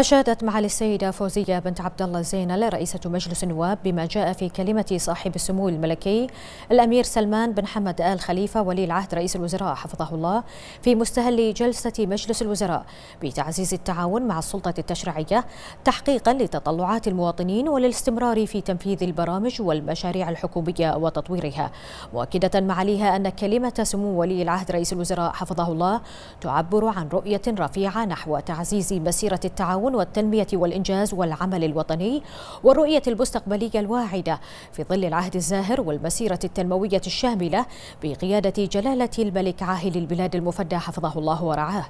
أشادت معالي السيدة فوزية بنت عبد الله زينل رئيسة مجلس النواب بما جاء في كلمة صاحب السمو الملكي الأمير سلمان بن حمد آل خليفة ولي العهد رئيس الوزراء حفظه الله في مستهل جلسة مجلس الوزراء بتعزيز التعاون مع السلطة التشريعية تحقيقا لتطلعات المواطنين وللاستمرار في تنفيذ البرامج والمشاريع الحكومية وتطويرها مؤكدة معاليها أن كلمة سمو ولي العهد رئيس الوزراء حفظه الله تعبر عن رؤية رفيعة نحو تعزيز مسيرة التعاون التعاون والتنمية والإنجاز والعمل الوطني والرؤية المستقبلية الواعدة في ظل العهد الزاهر والمسيرة التنموية الشاملة بقيادة جلالة الملك عاهل البلاد المفدى حفظه الله ورعاه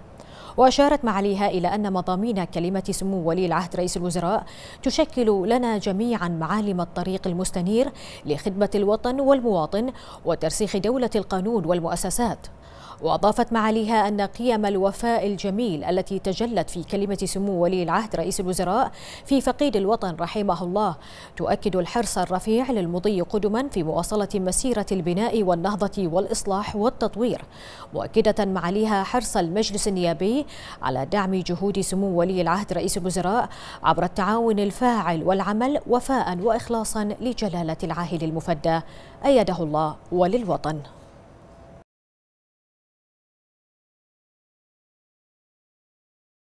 وأشارت معاليها إلى أن مضامين كلمة سمو ولي العهد رئيس الوزراء تشكل لنا جميعا معالم الطريق المستنير لخدمة الوطن والمواطن وترسيخ دولة القانون والمؤسسات وأضافت معاليها أن قيم الوفاء الجميل التي تجلت في كلمة سمو ولي العهد رئيس الوزراء في فقيد الوطن رحمه الله تؤكد الحرص الرفيع للمضي قدما في مواصلة مسيرة البناء والنهضة والإصلاح والتطوير مؤكدة معاليها حرص المجلس النيابي على دعم جهود سمو ولي العهد رئيس الوزراء عبر التعاون الفاعل والعمل وفاء وإخلاصا لجلالة العاهل المفدى أيده الله وللوطن